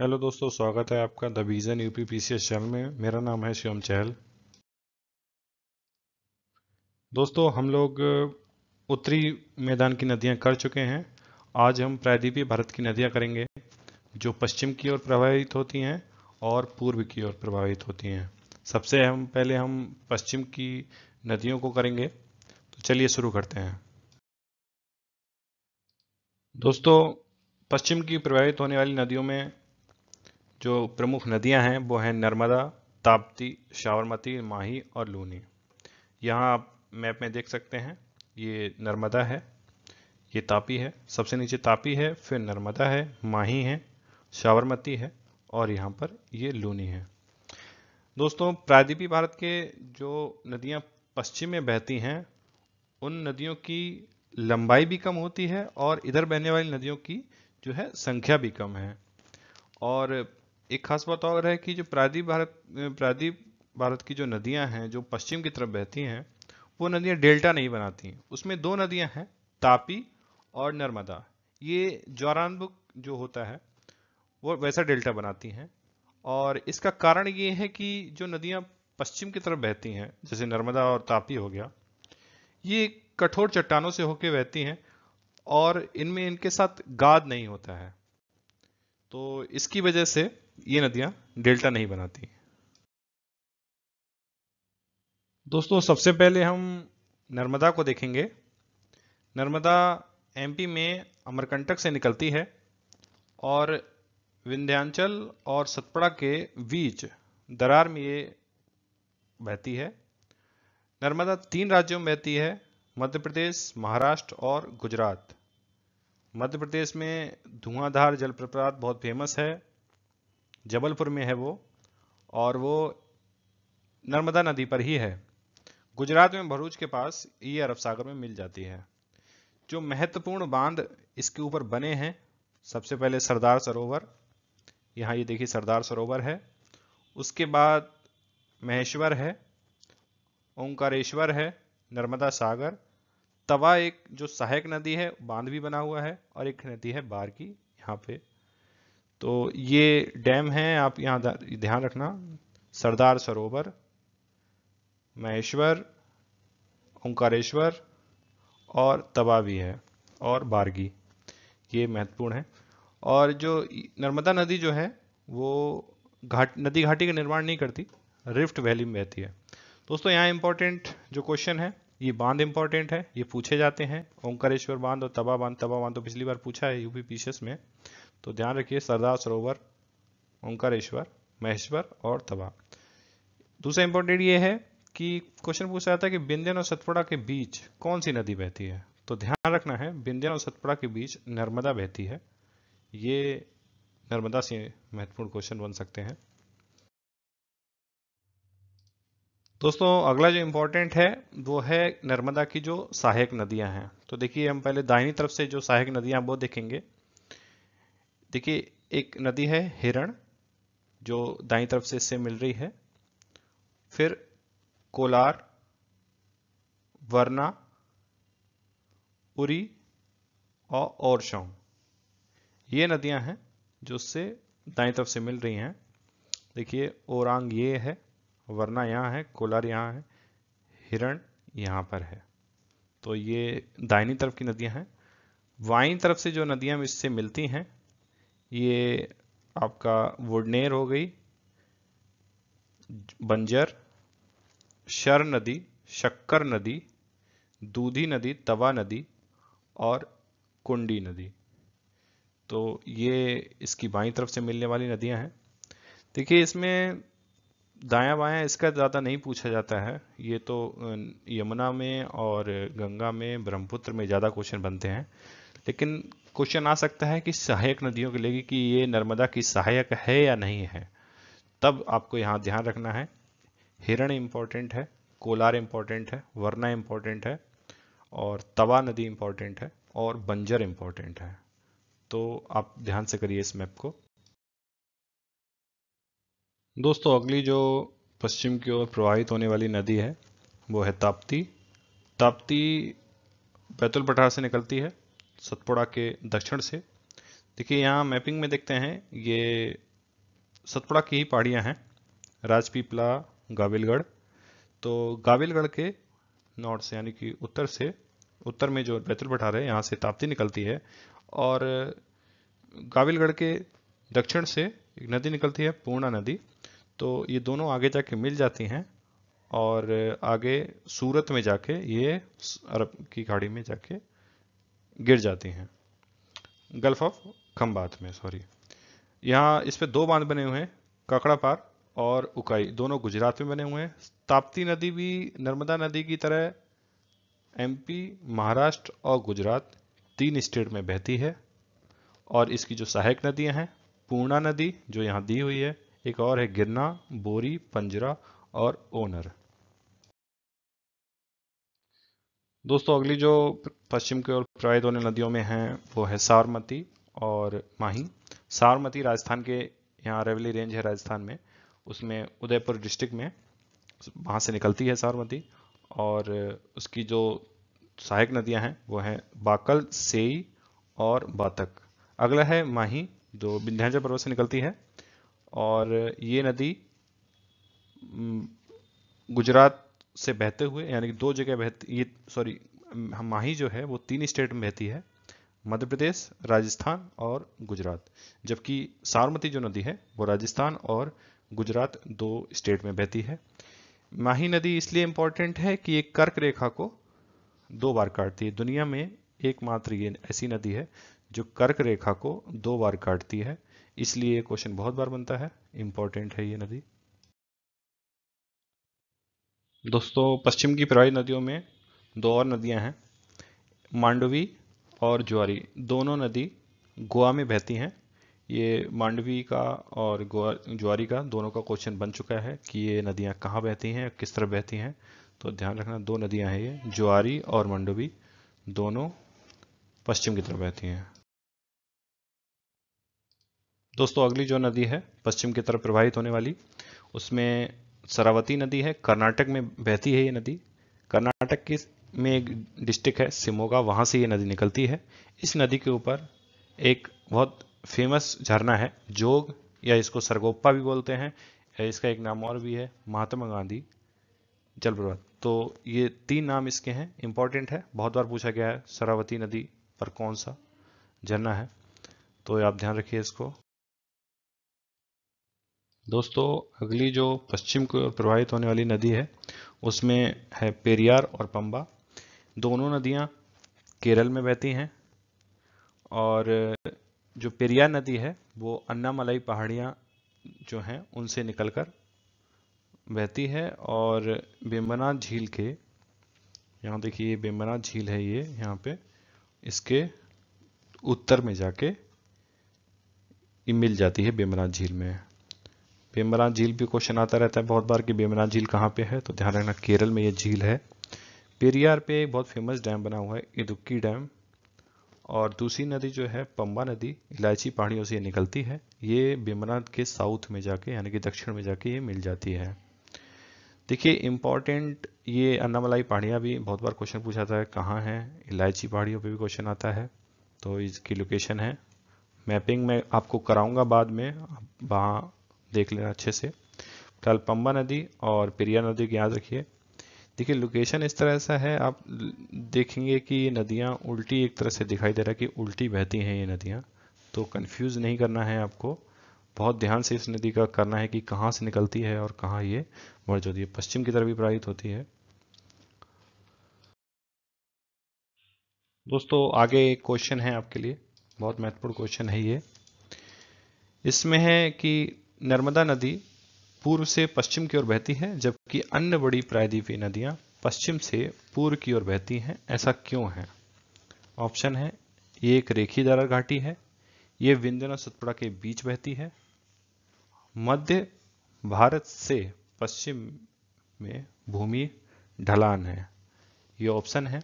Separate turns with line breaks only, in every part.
hello दोस्तों स्वागत है आपका the Vision U PCS channel में मेरा नाम है श्योम चहल दोस्तों हम लोग उत्तरी मैदान की नदियां कर चुके हैं आज हम प्रायद्वीपीय भारत की नदियां करेंगे जो पश्चिम की ओर प्रभावित होती हैं और पूर्व की ओर प्रभावित होती हैं सबसे हम पहले हम पश्चिम की नदियों को करेंगे तो चलिए शुरू करते हैं दोस्तों पश्चिम की प्रभावित होने वाली नदियों में जो प्रमुख नदियां हैं वो हैं नर्मदा ताप्ती शावरमती माही और लूनी यहाँ आप मैप में देख सकते हैं ये नर्मदा है ये तापी है सबसे नीचे तापी है फिर नर्मदा है माही है शावरमती है और यहाँ पर ये लूनी है दोस्तों प्रायद्वीपी भारत के जो नदियाँ पश्चिम में बहती हैं उन नदियों की लंबाई भी कम होती है और इधर बहने वाली नदियों की जो है संख्या भी कम है और एक खास बात और है कि जो प्रादीप भारत प्रादीप भारत की जो नदियां हैं जो पश्चिम की तरफ बहती हैं वो नदियां डेल्टा नहीं बनाती हैं उसमें दो नदियां हैं तापी और नर्मदा ये जौरान जो होता है वो वैसा डेल्टा बनाती हैं और इसका कारण ये है कि जो नदियां पश्चिम की तरफ बहती हैं जैसे नर्मदा और तापी हो गया ये कठोर चट्टानों से होके बहती हैं और इनमें इनके साथ गाद नहीं होता है तो इसकी वजह से ये नदियां डेल्टा नहीं बनाती दोस्तों सबसे पहले हम नर्मदा को देखेंगे नर्मदा एमपी में अमरकंटक से निकलती है और विंध्यांचल और सतपड़ा के बीच दरार में ये बहती है नर्मदा तीन राज्यों में बहती है मध्य प्रदेश महाराष्ट्र और गुजरात मध्य प्रदेश में धुआंधार जलप्रपात बहुत फेमस है जबलपुर में है वो और वो नर्मदा नदी पर ही है गुजरात में भरूच के पास ये अरब सागर में मिल जाती है जो महत्वपूर्ण बांध इसके ऊपर बने हैं सबसे पहले सरदार सरोवर यहाँ ये देखिए सरदार सरोवर है उसके बाद महेश्वर है ओंकारेश्वर है नर्मदा सागर तवा एक जो सहायक नदी है बांध भी बना हुआ है और एक नदी है बार की यहाँ पे तो ये डैम है आप यहाँ ध्यान रखना सरदार सरोवर महेश्वर ओंकारेश्वर और तबावी भी है और बारगी ये महत्वपूर्ण है और जो नर्मदा नदी जो है वो घाट नदी घाटी का निर्माण नहीं करती रिफ्ट वैली में बहती है दोस्तों यहाँ इम्पोर्टेंट जो क्वेश्चन है ये बांध इंपॉर्टेंट है ये पूछे जाते हैं ओंकारेश्वर बांध और तबा बांध तबा बांध तो पिछली बार पूछा है यूपी पीसीएस में तो ध्यान रखिए सरदार सरोवर ओंकारेश्वर महेश्वर और तवा दूसरा इंपॉर्टेंट ये है कि क्वेश्चन पूछा जाता है कि बिंदन और सतपुड़ा के बीच कौन सी नदी बहती है तो ध्यान रखना है बिंदन और सतपुड़ा के बीच नर्मदा बहती है ये नर्मदा से महत्वपूर्ण क्वेश्चन बन सकते हैं दोस्तों अगला जो इम्पोर्टेंट है वो है नर्मदा की जो सहायक नदियां हैं तो देखिए हम पहले दाहिनी तरफ से जो सहायक नदियां वो देखेंगे देखिए एक नदी है हिरण जो दाई तरफ से इससे मिल रही है फिर कोलार वर्ना उरी और औरशौंग ये नदियां हैं जो उससे दाई तरफ से मिल रही हैं देखिए ओरांग ये है वरना यहाँ है कोलार यहाँ है हिरण यहाँ पर है तो ये दाहिनी तरफ की नदियां हैं वाई तरफ से जो नदियां इससे मिलती हैं ये आपका वुडनेर हो गई बंजर शर नदी शक्कर नदी दूधी नदी तवा नदी और कुंडी नदी तो ये इसकी बाई तरफ से मिलने वाली नदियां हैं देखिए इसमें दाया बाया इसका ज़्यादा नहीं पूछा जाता है ये तो यमुना में और गंगा में ब्रह्मपुत्र में ज़्यादा क्वेश्चन बनते हैं लेकिन क्वेश्चन आ सकता है कि सहायक नदियों के लिए कि ये नर्मदा की सहायक है या नहीं है तब आपको यहाँ ध्यान रखना है हिरण इंपॉर्टेंट है कोलार इंपॉर्टेंट है वरना इंपॉर्टेंट है और तवा नदी इंपॉर्टेंट है और बंजर इंपॉर्टेंट है तो आप ध्यान से करिए इस मैप को दोस्तों अगली जो पश्चिम की ओर प्रवाहित होने वाली नदी है वो है ताप्ती ताप्ती बैतुल पठार से निकलती है सतपुड़ा के दक्षिण से देखिए यहाँ मैपिंग में देखते हैं ये सतपुड़ा की ही पहाड़ियाँ हैं राजपीपला गाविलगढ़ तो गाविलगढ़ के नॉर्थ से यानी कि उत्तर से उत्तर में जो बैतुल पठार है यहाँ से ताप्ती निकलती है और गाविलगढ़ के दक्षिण से एक नदी निकलती है पूर्णा नदी तो ये दोनों आगे जाके मिल जाती हैं और आगे सूरत में जाके ये अरब की खाड़ी में जाके गिर जाती हैं गल्फ ऑफ खम्बात में सॉरी यहाँ इस पे दो बांध बने हुए हैं काकड़ा पार और उकाई दोनों गुजरात में बने हुए हैं ताप्ती नदी भी नर्मदा नदी की तरह एमपी महाराष्ट्र और गुजरात तीन स्टेट में बहती है और इसकी जो सहायक नदियां हैं पूर्णा नदी जो यहाँ दी हुई है एक और है गिरना बोरी पंजरा और ओनर दोस्तों अगली जो पश्चिम की ओर प्रवाहित होने नदियों में हैं वो है सारमती और माही सारमती राजस्थान के यहाँ रेवली रेंज है राजस्थान में उसमें उदयपुर डिस्ट्रिक्ट में वहाँ से निकलती है सारमती और उसकी जो सहायक नदियाँ हैं वो हैं बाकल सेई और बातक अगला है माही जो विंध्याचल पर्वत से निकलती है और ये नदी गुजरात से बहते हुए यानी कि दो जगह बहती ये सॉरी माही जो है वो तीन स्टेट में बहती है मध्य प्रदेश राजस्थान और गुजरात जबकि सारमती जो नदी है वो राजस्थान और गुजरात दो स्टेट में बहती है माही नदी इसलिए इम्पॉर्टेंट है कि ये कर्क रेखा को दो बार काटती है दुनिया में एकमात्र ये ऐसी नदी है जो कर्क रेखा को दो बार काटती है इसलिए ये क्वेश्चन बहुत बार बनता है इम्पॉर्टेंट है ये नदी दोस्तों पश्चिम की प्रवाही नदियों में दो और नदियां हैं मांडवी और ज्वारी दोनों नदी गोवा में बहती हैं ये मांडवी का और गोवा ज्वारी का दोनों का क्वेश्चन बन चुका है कि ये नदियां कहाँ बहती हैं किस तरह बहती हैं तो ध्यान रखना दो नदियां हैं ये ज्वारी और मांडवी दोनों पश्चिम की तरफ बहती हैं दोस्तों अगली जो नदी है पश्चिम की तरफ प्रवाहित होने वाली उसमें सरावती नदी है कर्नाटक में बहती है ये नदी कर्नाटक की में एक डिस्ट्रिक्ट है सिमोगा वहाँ से ये नदी निकलती है इस नदी के ऊपर एक बहुत फेमस झरना है जोग या इसको सरगोप्पा भी बोलते हैं इसका एक नाम और भी है महात्मा गांधी जलप्रपात तो ये तीन नाम इसके हैं इम्पॉर्टेंट है बहुत बार पूछा गया है सरावती नदी पर कौन सा झरना है तो आप ध्यान रखिए इसको दोस्तों अगली जो पश्चिम की ओर प्रवाहित होने वाली नदी है उसमें है पेरियार और पंबा दोनों नदियां केरल में बहती हैं और जो पेरियार नदी है वो अन्नामलाई पहाड़ियाँ जो हैं उनसे निकलकर बहती है और बेम्बना झील के यहाँ देखिए बेम्बना झील है ये यहाँ पे इसके उत्तर में जाके मिल जाती है बेम्बना झील में बेमरान झील भी क्वेश्चन आता रहता है बहुत बार कि बेमरान झील कहाँ पे है तो ध्यान रखना केरल में ये झील है पेरियार पे एक बहुत फेमस डैम बना हुआ है इदुक्की डैम और दूसरी नदी जो है पम्बा नदी इलायची पहाड़ियों से निकलती है ये बेमरान के साउथ में जाके यानी कि दक्षिण में जाके ये मिल जाती है देखिए इम्पॉर्टेंट ये अन्नामलाई पहाड़ियाँ भी बहुत बार क्वेश्चन पूछा जाता है कहाँ है इलायची पहाड़ियों पे भी क्वेश्चन आता है तो इसकी लोकेशन है मैपिंग मैं आपको कराऊंगा बाद में वहाँ देख लेना अच्छे से फिलहाल पंबा नदी और पेरिया नदी को याद रखिए देखिए लोकेशन इस तरह ऐसा है आप देखेंगे कि ये नदियाँ उल्टी एक तरह से दिखाई दे रहा है कि उल्टी बहती हैं ये नदियाँ तो कंफ्यूज नहीं करना है आपको बहुत ध्यान से इस नदी का करना है कि कहाँ से निकलती है और कहाँ ये मर्ज होती है पश्चिम की तरफ भी प्रवाहित होती है दोस्तों आगे एक क्वेश्चन है आपके लिए बहुत महत्वपूर्ण क्वेश्चन है ये इसमें है कि नर्मदा नदी पूर्व से पश्चिम की ओर बहती है जबकि अन्य बड़ी प्रायद्वीपीय नदियां पश्चिम से पूर्व की ओर बहती हैं ऐसा क्यों है ऑप्शन है ये एक रेखी दरार घाटी है ये विंध्यन और सतपुड़ा के बीच बहती है मध्य भारत से पश्चिम में भूमि ढलान है ये ऑप्शन है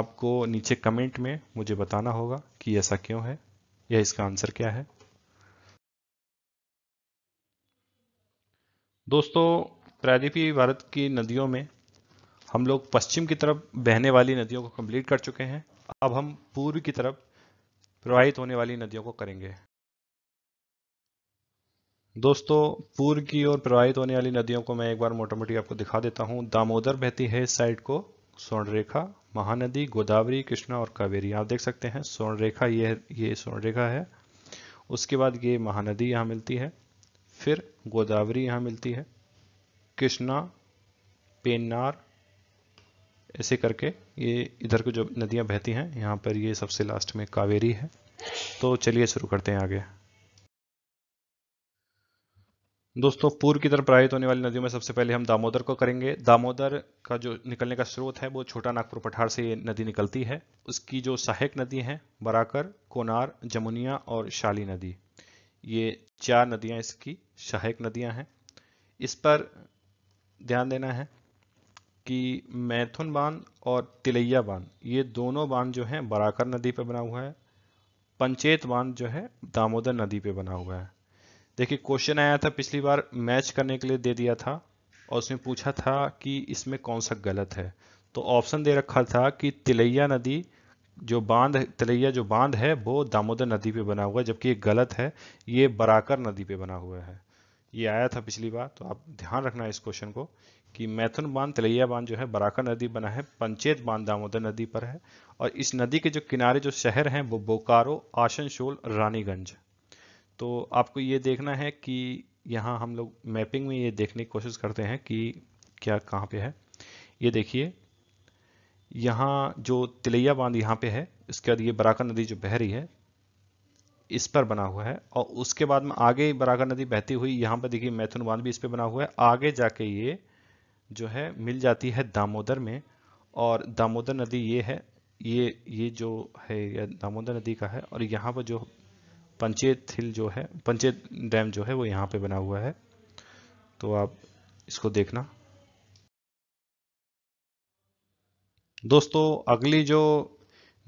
आपको नीचे कमेंट में मुझे बताना होगा कि ऐसा क्यों है या इसका आंसर क्या है दोस्तों प्रायद्वीपीय भारत की नदियों में हम लोग पश्चिम की तरफ बहने वाली नदियों को कंप्लीट कर चुके हैं अब हम पूर्व की तरफ प्रवाहित होने वाली नदियों को करेंगे दोस्तों पूर्व की ओर प्रवाहित होने वाली नदियों को मैं एक बार मोटा मोटी आपको दिखा देता हूं दामोदर बहती है इस साइड को स्वर्णरेखा महानदी गोदावरी कृष्णा और कावेरी आप देख सकते हैं स्वर्णरेखा ये ये स्वर्णरेखा है उसके बाद ये महानदी यहाँ मिलती है फिर गोदावरी यहाँ मिलती है कृष्णा पेन्नार ऐसे करके ये इधर को जो नदियाँ बहती हैं यहाँ पर ये सबसे लास्ट में कावेरी है तो चलिए शुरू करते हैं आगे दोस्तों पूर्व की तरफ प्रवाहित होने वाली नदियों में सबसे पहले हम दामोदर को करेंगे दामोदर का जो निकलने का स्रोत है वो छोटा नागपुर पठार से ये नदी निकलती है उसकी जो सहायक नदी है बराकर कोनार जमुनिया और शाली नदी ये चार नदियां इसकी सहायक नदियां हैं इस पर ध्यान देना है कि मैथुन बांध और तिलैया बांध ये दोनों बांध जो हैं बराकर नदी पर बना हुआ है पंचेत बांध जो है दामोदर नदी पे बना हुआ है देखिए क्वेश्चन आया था पिछली बार मैच करने के लिए दे दिया था और उसमें पूछा था कि इसमें कौन सा गलत है तो ऑप्शन दे रखा था कि तिलैया नदी जो बांध तलैया जो बांध है वो दामोदर नदी पे बना हुआ है जबकि ये गलत है ये बराकर नदी पे बना हुआ है ये आया था पिछली बार तो आप ध्यान रखना इस क्वेश्चन को कि मैथुन बांध तलैया बांध जो है बराकर नदी बना है पंचेत बांध दामोदर नदी पर है और इस नदी के जो किनारे जो शहर हैं वो बोकारो आशनशोल रानीगंज तो आपको ये देखना है कि यहाँ हम लोग मैपिंग में ये देखने की कोशिश करते हैं कि क्या कहाँ पे है ये देखिए यहाँ जो तिलैया बांध यहाँ पे है इसके बाद ये बराकर नदी जो बह रही है इस पर बना हुआ है और उसके बाद में आगे बराकर नदी बहती हुई यहाँ पर देखिए मैथुन बांध भी इस पर बना हुआ है आगे जाके ये जो है मिल जाती है दामोदर में और दामोदर नदी ये है ये ये जो है ये दामोदर नदी का है और यहाँ पर जो पंचेत हिल जो है पंचेत डैम जो है वो यहाँ पे बना हुआ है तो आप इसको देखना दोस्तों अगली जो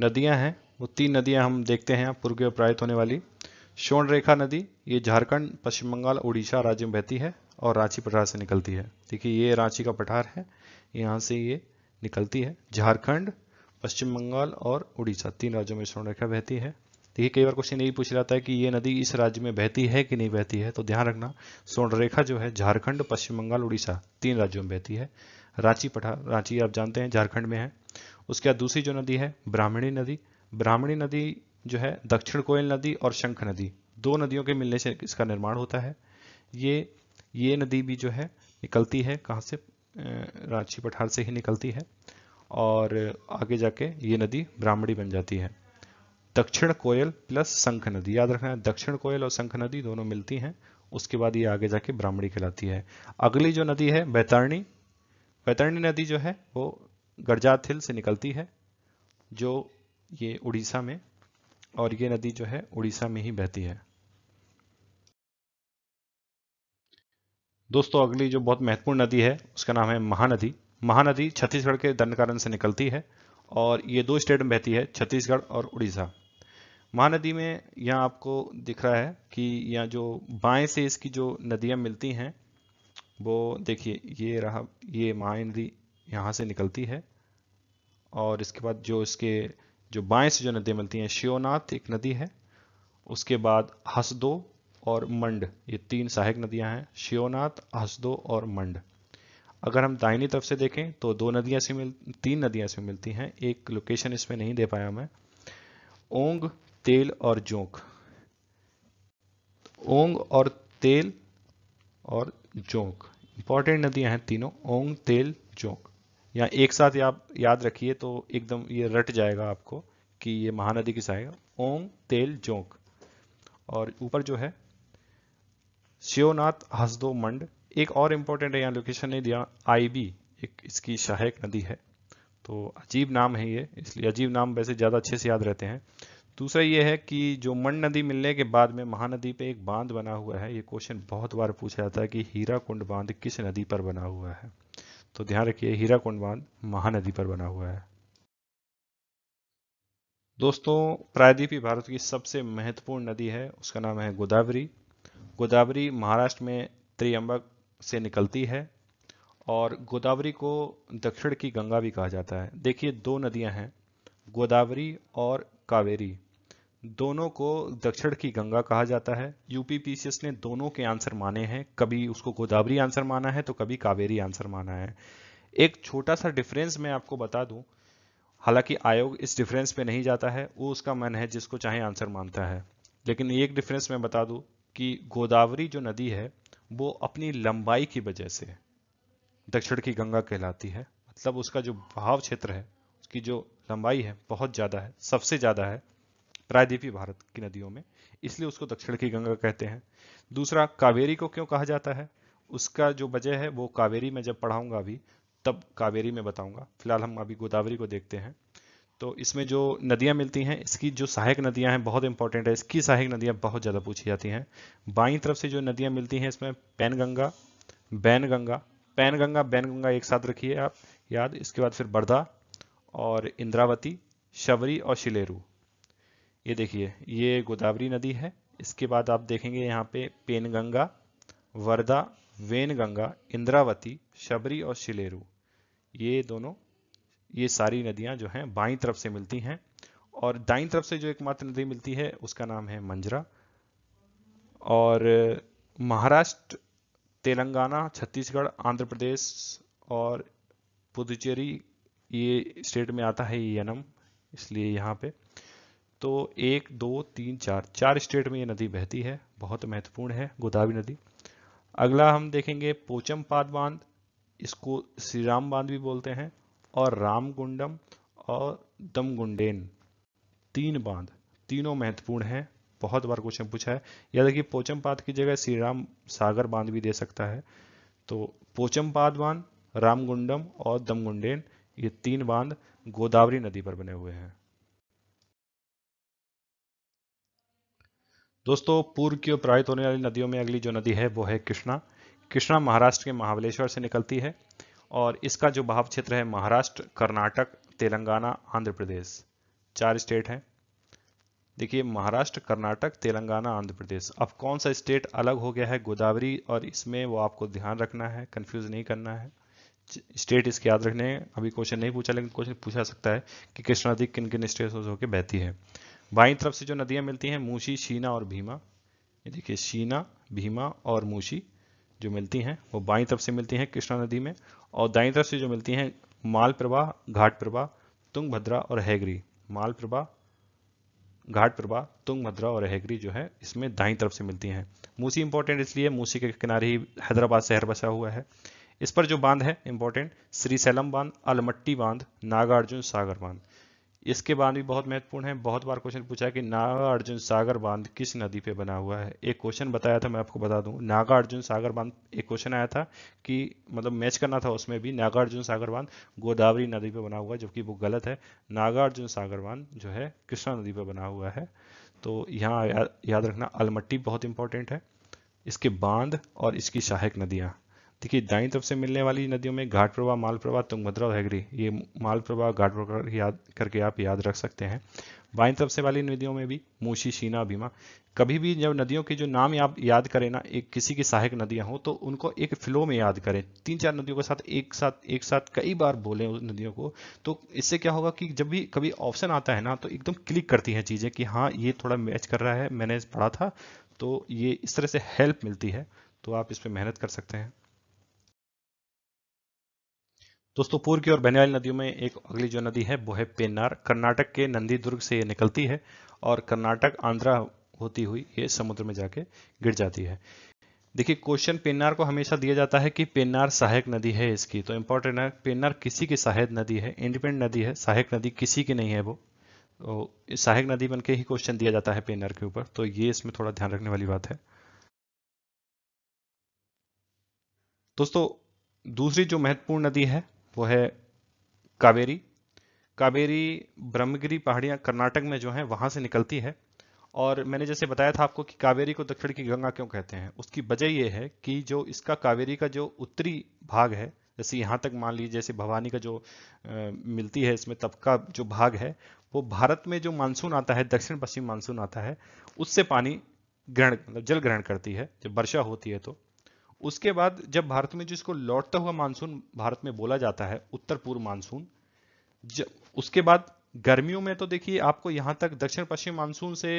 नदियां हैं वो तीन नदियां हम देखते हैं पूर्व प्रायित होने वाली शोण रेखा नदी ये झारखंड पश्चिम बंगाल उड़ीसा राज्य में बहती है और रांची पठार से निकलती है देखिए ये रांची का पठार है यहाँ से ये निकलती है झारखंड पश्चिम बंगाल और उड़ीसा तीन राज्यों में शोण रेखा बहती है देखिए कई बार क्वेश्चन यही पूछ जाता है कि ये नदी इस राज्य में बहती है कि नहीं बहती है तो ध्यान रखना सोन रेखा जो है झारखंड पश्चिम बंगाल उड़ीसा तीन राज्यों में बहती है रांची पठार रांची आप जानते हैं झारखंड में है उसके बाद दूसरी जो नदी है ब्राह्मणी नदी ब्राह्मणी नदी जो है दक्षिण कोयल नदी और शंख नदी दो नदियों के मिलने से इसका निर्माण होता है ये ये नदी भी जो है निकलती है कहाँ से रांची पठार से ही निकलती है और आगे जाके ये नदी ब्राह्मणी बन जाती है दक्षिण कोयल प्लस शंख नदी याद रखना है दक्षिण कोयल और शंख नदी दोनों मिलती हैं उसके बाद ये आगे जाके ब्राह्मणी कहलाती है अगली जो नदी है बैतरणी वैतरणी नदी जो है वो गर्जाथिल हिल से निकलती है जो ये उड़ीसा में और ये नदी जो है उड़ीसा में ही बहती है दोस्तों अगली जो बहुत महत्वपूर्ण नदी है उसका नाम है महानदी महानदी छत्तीसगढ़ के दंडकारण से निकलती है और ये दो स्टेट में बहती है छत्तीसगढ़ और उड़ीसा महानदी में यहाँ आपको दिख रहा है कि यहाँ जो बाएं से इसकी जो नदियाँ मिलती हैं वो देखिए ये रहा ये महानदी यहाँ से निकलती है और इसके बाद जो इसके जो बाएं से जो नदियाँ मिलती हैं शिवनाथ एक नदी है उसके बाद हसदो और मंड ये तीन सहायक नदियां हैं शिवनाथ हसदो और मंड अगर हम दाहिनी तरफ से देखें तो दो नदियां से मिल तीन नदियां से मिलती हैं एक लोकेशन इसमें नहीं दे पाया मैं ओंग तेल और जोंक ओंग और तेल और जोंक इंपॉर्टेंट नदियां हैं तीनों ओंग तेल जोंक या एक साथ या, याद रखिए तो एकदम ये रट जाएगा आपको कि ये महानदी किस आएगा ओंग तेल जोंक और ऊपर जो है शिवनाथ हसदो मंड एक और इम्पोर्टेंट है यहाँ लोकेशन नहीं दिया आईबी एक इसकी सहायक नदी है तो अजीब नाम है ये इसलिए अजीब नाम वैसे ज़्यादा अच्छे से याद रहते हैं दूसरा ये है कि जो मंड नदी मिलने के बाद में महानदी पे एक बांध बना हुआ है ये क्वेश्चन बहुत बार पूछा जाता है कि हीरा कुंड बांध किस नदी पर बना हुआ है तो ध्यान रखिए हीरा कुंड बांध महानदी पर बना हुआ है दोस्तों प्रायद्वीपी भारत की सबसे महत्वपूर्ण नदी है उसका नाम है गोदावरी गोदावरी महाराष्ट्र में त्रियंबक से निकलती है और गोदावरी को दक्षिण की गंगा भी कहा जाता है देखिए दो नदियां हैं गोदावरी और कावेरी दोनों को दक्षिण की गंगा कहा जाता है यूपीपीसीएस ने दोनों के आंसर माने हैं कभी उसको गोदावरी आंसर माना है तो कभी कावेरी आंसर माना है एक छोटा सा डिफरेंस मैं आपको बता दूं हालांकि आयोग इस डिफरेंस पे नहीं जाता है वो उसका मन है जिसको चाहे आंसर मानता है लेकिन एक डिफरेंस मैं बता दूं कि गोदावरी जो नदी है वो अपनी लंबाई की वजह से दक्षिण की गंगा कहलाती है मतलब उसका जो भाव क्षेत्र है उसकी जो लंबाई है बहुत ज़्यादा है सबसे ज़्यादा है प्रायद्वीपीय भारत की नदियों में इसलिए उसको दक्षिण की गंगा कहते हैं दूसरा कावेरी को क्यों कहा जाता है उसका जो वजह है वो कावेरी में जब पढ़ाऊंगा अभी तब कावेरी में बताऊंगा फिलहाल हम अभी गोदावरी को देखते हैं तो इसमें जो नदियाँ मिलती हैं इसकी जो सहायक नदियाँ हैं बहुत इंपॉर्टेंट है इसकी सहायक नदियाँ बहुत ज़्यादा पूछी जाती हैं बाई तरफ से जो नदियाँ मिलती हैं इसमें पैनगंगा बैनगंगा पैनगंगा बैनगंगा एक साथ रखिए आप याद इसके बाद फिर बर्दा और इंद्रावती शबरी और शिलेरू ये देखिए ये गोदावरी नदी है इसके बाद आप देखेंगे यहाँ पे पेनगंगा वर्धा वेनगंगा इंद्रावती शबरी और शिलेरू ये दोनों ये सारी नदियाँ जो हैं बाई तरफ से मिलती हैं और दाई तरफ से जो एकमात्र नदी मिलती है उसका नाम है मंजरा और महाराष्ट्र तेलंगाना छत्तीसगढ़ आंध्र प्रदेश और पुदुचेरी ये स्टेट में आता है ये यनम इसलिए यहाँ पे तो एक दो तीन चार चार स्टेट में ये नदी बहती है बहुत महत्वपूर्ण है गोदावरी नदी अगला हम देखेंगे पोचम पाद बांध इसको श्रीराम बांध भी बोलते हैं और रामगुंडम और दमगुंडेन तीन बांध तीनों महत्वपूर्ण हैं बहुत बार क्वेश्चन पूछा है याद पोचम पाद की जगह श्रीराम सागर बांध भी दे सकता है तो पोचम पाद बांध रामगुंडम और दमगुंडेन ये तीन बांध गोदावरी नदी पर बने हुए हैं दोस्तों पूर्व की ओर प्रवाहित होने वाली नदियों में अगली जो नदी है वो है कृष्णा कृष्णा महाराष्ट्र के महाबलेश्वर से निकलती है और इसका जो बहाव क्षेत्र है महाराष्ट्र कर्नाटक तेलंगाना आंध्र प्रदेश चार स्टेट हैं देखिए महाराष्ट्र कर्नाटक तेलंगाना आंध्र प्रदेश अब कौन सा स्टेट अलग हो गया है गोदावरी और इसमें वो आपको ध्यान रखना है कंफ्यूज नहीं करना है स्टेट इसके याद रखने अभी क्वेश्चन नहीं पूछा लेकिन क्वेश्चन पूछा सकता है कि कृष्णा नदी किन किन स्टेट होकर बहती है बाई तरफ से जो नदियां मिलती हैं मूशी शीना और भीमा ये देखिए शीना भीमा और मूशी जो मिलती हैं वो बाई तरफ से मिलती हैं कृष्णा नदी में और दाई तरफ से जो मिलती हैं माल प्रवाह घाट प्रवाह तुंगभद्रा और हैगरी माल प्रवाह घाट प्रभा तुंगभद्रा और हैगरी जो है इसमें दाई तरफ से मिलती हैं मूसी इंपॉर्टेंट इसलिए मूसी के किनारे ही हैदराबाद शहर बसा हुआ है इस पर जो बांध है इंपॉर्टेंट श्री सैलम बांध अलमट्टी बांध नागार्जुन सागर बांध इसके बांध भी बहुत महत्वपूर्ण है बहुत बार क्वेश्चन पूछा है कि नागा अर्जुन सागर बांध किस नदी पे बना हुआ है एक क्वेश्चन बताया था मैं आपको बता दूं नागा अर्जुन सागर बांध एक क्वेश्चन आया था कि मतलब मैच करना था उसमें भी नागा अर्जुन सागर बांध गोदावरी नदी पे बना हुआ है जबकि वो गलत है नागा अर्जुन सागर बांध जो है कृष्णा नदी पे बना हुआ है तो यहाँ याद रखना अलमट्टी बहुत इंपॉर्टेंट है इसके बांध और इसकी सहायक नदियाँ देखिए दाई तरफ से मिलने वाली नदियों में घाट प्रवाह माल प्रवाह तुंगभद्रा और हैगरी ये माल प्रवाह घाट प्रवाह याद करके आप याद रख सकते हैं बाई तरफ से वाली नदियों में भी मूशी शीना भीमा कभी भी जब नदियों के जो नाम आप याद करें ना एक किसी की सहायक नदियां हो तो उनको एक फ्लो में याद करें तीन चार नदियों के साथ एक साथ एक साथ कई बार बोलें उन नदियों को तो इससे क्या होगा कि जब भी कभी ऑप्शन आता है ना तो एकदम क्लिक करती हैं चीज़ें कि हाँ ये थोड़ा मैच कर रहा है मैंने पढ़ा था तो ये इस तरह से हेल्प मिलती है तो आप इस पर मेहनत कर सकते हैं दोस्तों पूर्व की और बहने वाली नदियों में एक अगली जो नदी है वो है पेन्नार कर्नाटक के नंदी दुर्ग से ये निकलती है और कर्नाटक आंध्रा होती हुई ये समुद्र में जाके गिर जाती है देखिए क्वेश्चन पेन्नार को हमेशा दिया जाता है कि पेन्नार सहायक नदी है इसकी तो इम्पोर्टेंट है पेन्नार किसी की सहायक नदी है इंडिपेंडेंट नदी है सहायक नदी किसी की नहीं है वो तो सहायक नदी बन के ही क्वेश्चन दिया जाता है पेन्नार के ऊपर तो ये इसमें थोड़ा ध्यान रखने वाली बात है दोस्तों दूसरी जो महत्वपूर्ण नदी है वो है कावेरी कावेरी ब्रह्मगिरी पहाड़ियाँ कर्नाटक में जो है वहाँ से निकलती है और मैंने जैसे बताया था आपको कि कावेरी को दक्षिण की गंगा क्यों कहते हैं उसकी वजह यह है कि जो इसका कावेरी का जो उत्तरी भाग है जैसे यहाँ तक मान लीजिए जैसे भवानी का जो आ, मिलती है इसमें तबका जो भाग है वो भारत में जो मानसून आता है दक्षिण पश्चिम मानसून आता है उससे पानी ग्रहण मतलब जल ग्रहण करती है जब वर्षा होती है तो उसके बाद जब भारत में जिसको लौटता हुआ मानसून भारत में बोला जाता है उत्तर पूर्व मानसून उसके बाद गर्मियों में तो देखिए आपको यहाँ तक दक्षिण पश्चिम मानसून से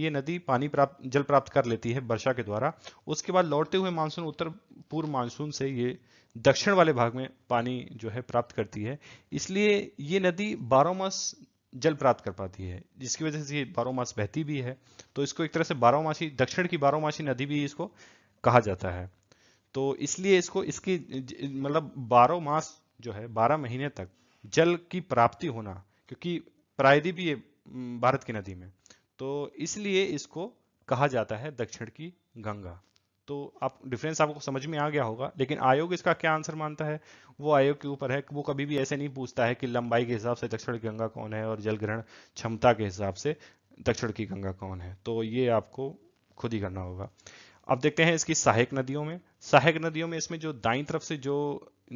ये नदी पानी प्राप्त जल प्राप्त कर लेती है वर्षा के द्वारा उसके बाद लौटते हुए मानसून उत्तर पूर्व मानसून से ये दक्षिण वाले भाग में पानी जो है प्राप्त करती है इसलिए ये नदी बारह मास जल प्राप्त कर पाती है जिसकी वजह से ये बारह मास बहती भी है तो इसको एक तरह से बारह मासी दक्षिण की बारह मासी नदी भी इसको कहा जाता है तो इसलिए इसको इसकी मतलब बारह मास जो है बारह महीने तक जल की प्राप्ति होना क्योंकि भी ये भारत की नदी में तो इसलिए इसको कहा जाता है दक्षिण की गंगा तो आप डिफरेंस आपको समझ में आ गया होगा लेकिन आयोग इसका क्या आंसर मानता है वो आयोग के ऊपर है वो कभी भी ऐसे नहीं पूछता है कि लंबाई के हिसाब से दक्षिण की गंगा कौन है और जल ग्रहण क्षमता के हिसाब से दक्षिण की गंगा कौन है तो ये आपको खुद ही करना होगा अब देखते हैं इसकी सहायक नदियों में सहायक नदियों में इसमें जो दाई तरफ से जो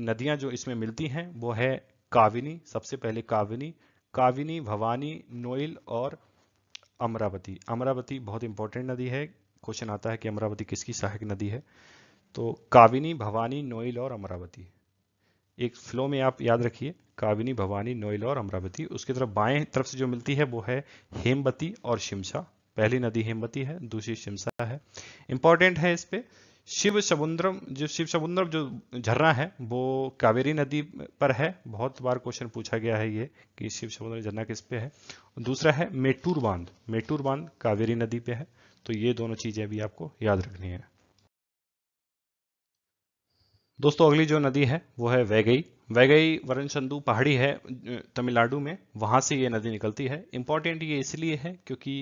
नदियां जो इसमें मिलती हैं वो है काविनी सबसे पहले काविनी काविनी भवानी नोइल और अमरावती अमरावती बहुत इंपॉर्टेंट नदी है क्वेश्चन आता है कि अमरावती किसकी सहायक नदी है तो काविनी भवानी नोइल और अमरावती एक फ्लो में आप याद रखिए काविनी भवानी नोइल और अमरावती उसकी तरफ बाएं तरफ से जो मिलती है वो है हेमवती और शिमशा पहली नदी हेमवती है दूसरी शिमशा है इंपॉर्टेंट है इस पर शिव समुद्रम जो शिव समुद्रम जो झरना है वो कावेरी नदी पर है बहुत बार क्वेश्चन पूछा गया है ये कि शिव समुद्र झरना किस पे है दूसरा है मेटूर बांध मेटूर बांध कावेरी नदी पे है तो ये दोनों चीजें भी आपको याद रखनी है दोस्तों अगली जो नदी है वो है वैगई वैगई वरण वरनचंदू पहाड़ी है तमिलनाडु में वहां से ये नदी निकलती है इंपॉर्टेंट ये इसलिए है क्योंकि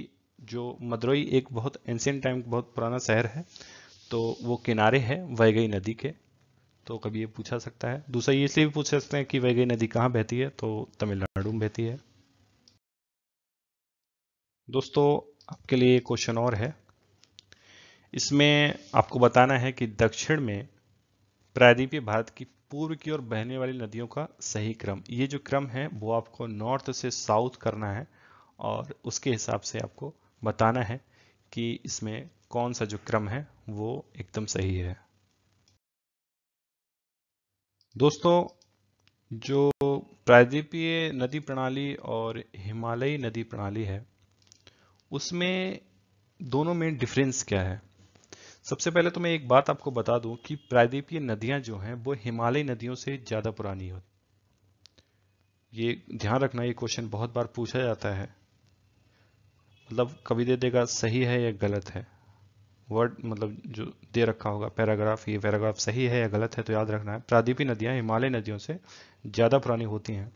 जो मदुरई एक बहुत एंशियंट टाइम बहुत पुराना शहर है तो वो किनारे है वैगई नदी के तो कभी ये पूछा सकता है दूसरा ये इसलिए भी पूछ सकते हैं कि वैगई नदी कहाँ बहती है तो तमिलनाडु में बहती है दोस्तों आपके लिए क्वेश्चन और है इसमें आपको बताना है कि दक्षिण में प्रायद्वीपीय भारत की पूर्व की ओर बहने वाली नदियों का सही क्रम ये जो क्रम है वो आपको नॉर्थ से साउथ करना है और उसके हिसाब से आपको बताना है कि इसमें कौन सा जो क्रम है वो एकदम सही है दोस्तों जो प्रायद्वीपीय नदी प्रणाली और हिमालयी नदी प्रणाली है उसमें दोनों में डिफरेंस क्या है सबसे पहले तो मैं एक बात आपको बता दूं कि प्रायद्वीपीय नदियां जो हैं वो हिमालयी नदियों से ज़्यादा पुरानी होती ये ध्यान रखना ये क्वेश्चन बहुत बार पूछा जाता है मतलब कभी दे देगा सही है या गलत है वर्ड मतलब जो दे रखा होगा पैराग्राफ ये पैराग्राफ सही है या गलत है तो याद रखना है प्रादीपी नदियाँ हिमालय नदियों से ज़्यादा पुरानी होती हैं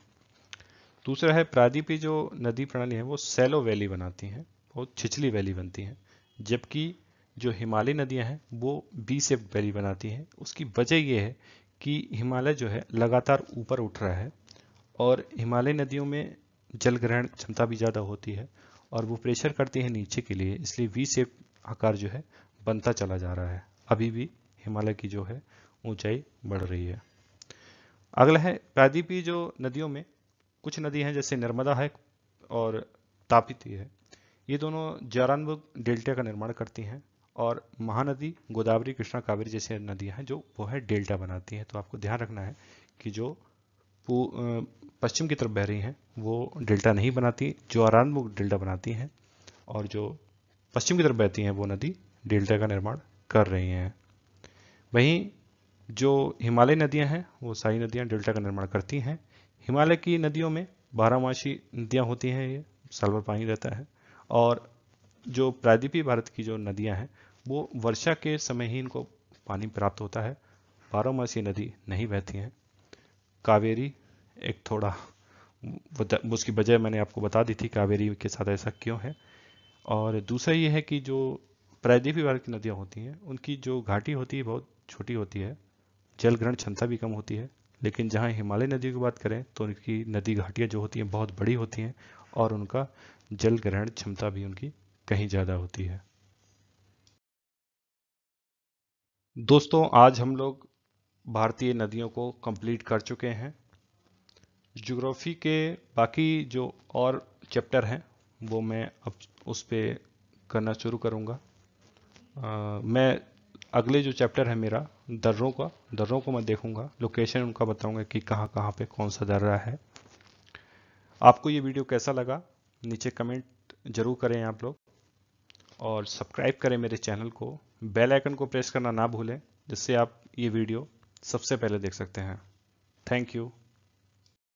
दूसरा है प्रादीपी जो नदी प्रणाली है वो सैलो वैली बनाती हैं बहुत छिछली वैली बनती हैं जबकि जो हिमालय नदियां हैं वो बी सेफ वैली बनाती हैं उसकी वजह यह है कि हिमालय जो है लगातार ऊपर उठ रहा है और हिमालय नदियों में जल ग्रहण क्षमता भी ज़्यादा होती है और वो प्रेशर करती हैं नीचे के लिए इसलिए वी सेफ आकार जो है बनता चला जा रहा है अभी भी हिमालय की जो है ऊंचाई बढ़ रही है अगला है प्रादीपी जो नदियों में कुछ नदी हैं जैसे नर्मदा है और तापिती है ये दोनों जरान डेल्टा का निर्माण करती हैं और महानदी गोदावरी कृष्णा कावेरी जैसी नदियां हैं जो वो है डेल्टा बनाती हैं तो आपको ध्यान रखना है कि जो पश्चिम की तरफ बह रही हैं वो डेल्टा नहीं बनाती जो आरानमुख डेल्टा बनाती हैं और जो पश्चिम की तरफ बहती हैं वो नदी डेल्टा का निर्माण कर रही हैं वहीं जो हिमालय नदियां हैं वो सारी नदियां डेल्टा का निर्माण करती हैं हिमालय की नदियों में बारहमासी नदियां होती हैं ये साल भर पानी रहता है और जो प्रायद्वीपीय भारत की जो नदियां हैं वो वर्षा के समय ही इनको पानी प्राप्त होता है बारहमासी नदी नहीं बहती हैं कावेरी एक थोड़ा उसकी वजह मैंने आपको बता दी थी कावेरी के साथ ऐसा क्यों है और दूसरा ये है कि जो प्रायद्वीपी भारत की नदियाँ होती हैं उनकी जो घाटी होती है बहुत छोटी होती है जल ग्रहण क्षमता भी कम होती है लेकिन जहाँ हिमालय नदियों की बात करें तो उनकी नदी घाटियाँ जो होती हैं बहुत बड़ी होती हैं और उनका जल ग्रहण क्षमता भी उनकी कहीं ज़्यादा होती है दोस्तों आज हम लोग भारतीय नदियों को कंप्लीट कर चुके हैं ज्योग्राफी के बाकी जो और चैप्टर हैं वो मैं अब उस पर करना शुरू करूँगा मैं अगले जो चैप्टर है मेरा दर्रों का दर्रों को मैं देखूंगा लोकेशन उनका बताऊंगा कि कहाँ कहाँ पे कौन सा दर्रा है आपको ये वीडियो कैसा लगा नीचे कमेंट जरूर करें आप लोग और सब्सक्राइब करें मेरे चैनल को बेल आइकन को प्रेस करना ना भूलें जिससे आप ये वीडियो सबसे पहले देख सकते हैं थैंक यू